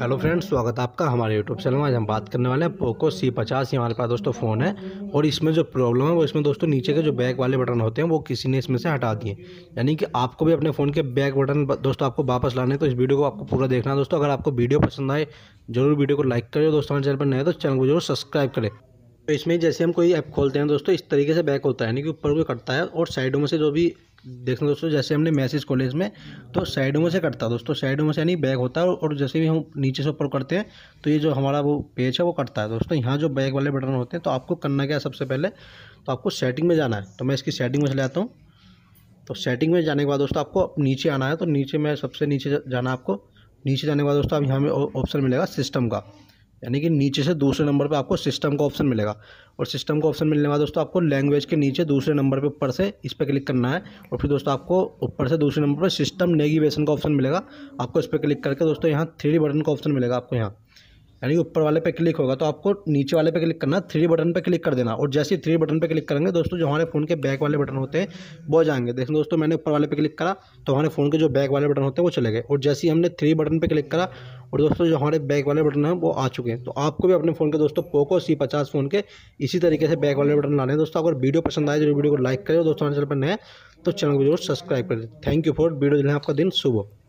hello friends स्वागत है आपका हमारे यूट्यूब चैनल में आज हम बात करने वाले हैं पोको सी पचास ये हमारे पास दोस्तों फ़ोन है और इसमें जो प्रॉब्लम है वो इसमें दोस्तों नीचे के जो बैक वाले बटन होते हैं वो किसी ने इसमें से हटा दिए यानी कि आपको भी अपने फ़ोन के बैक बटन दोस्तों आपको वापस लाने तो इस वीडियो को आपको पूरा देखना है दोस्तों अगर आपको वीडियो पसंद आए जरूर वीडियो को लाइक करें दोस्तों हमारे चैनल पर नए तो चैनल को जरूर सब्सक्राइब करें तो इसमें जैसे हम कोई ऐप खोलते हैं दोस्तों इस तरीके से बैक होता है यानी कि ऊपर भी कटता है और साइडों में से जो भी देखें दोस्तों जैसे हमने मैसेज कॉलेज में तो साइडों में से कटता है दोस्तों साइडों में से यानी बैग होता है और जैसे भी हम नीचे से ऊपर करते हैं तो ये जो हमारा वो पेज है वो कटता है दोस्तों यहाँ जो बैग वाले बटन होते हैं तो आपको करना क्या है सबसे पहले तो आपको सेटिंग में जाना है तो मैं इसकी सेटिंग में चले आता हूँ तो सेटिंग में जाने के बाद दोस्तों आपको नीचे आना है तो नीचे में सबसे नीचे जाना आपको नीचे जाने के बाद दोस्तों आप यहाँ में ऑप्शन मिलेगा सिस्टम का यानी कि नीचे से दूसरे नंबर पे आपको सिस्टम का ऑप्शन मिलेगा और सिस्टम का ऑप्शन मिलने के बाद दोस्तों आपको लैंग्वेज के नीचे दूसरे नंबर पे ऊपर से इस पर क्लिक करना है और फिर दोस्तों आपको ऊपर से दूसरे नंबर पर सिस्टम नेगीवेशन का ऑप्शन मिलेगा आपको इस पर क्लिक करके दोस्तों यहाँ थ्री बटन का ऑप्शन मिलेगा आपको यहाँ यानी कि ऊपर वाले पे क्लिक होगा तो आपको नीचे वाले पे क्लिक करना थ्री बटन पे क्लिक कर देना और जैसे ही थ्री बटन पे क्लिक करेंगे दोस्तों जो हमारे फ़ोन के बैक वाले बटन होते हैं वो जाएंगे देखें दोस्तों मैंने ऊपर वाले पे क्लिक करा तो हमारे फ़ोन के जो बैक वाले बटन होते हैं वो चले गए और जैसे ही हमने थ्री बटन पे क्लिक करा और दोस्तों जो हमारे बैक वाले बटन हैं वो आ चुके हैं तो आपको भी अपने फ़ोन के दोस्तों पोको सी पचास फ़ोन के इसी तरीके से बैक वाले बटन लाने हैं दोस्तों अगर वीडियो पसंद आए तो वीडियो को लाइक करें दोस्तों हमारे चैनल पर नए तो चैनल को जरूर सब्सक्राइब करें थैंक यू फॉर वीडियो जो आपका दिन शुभ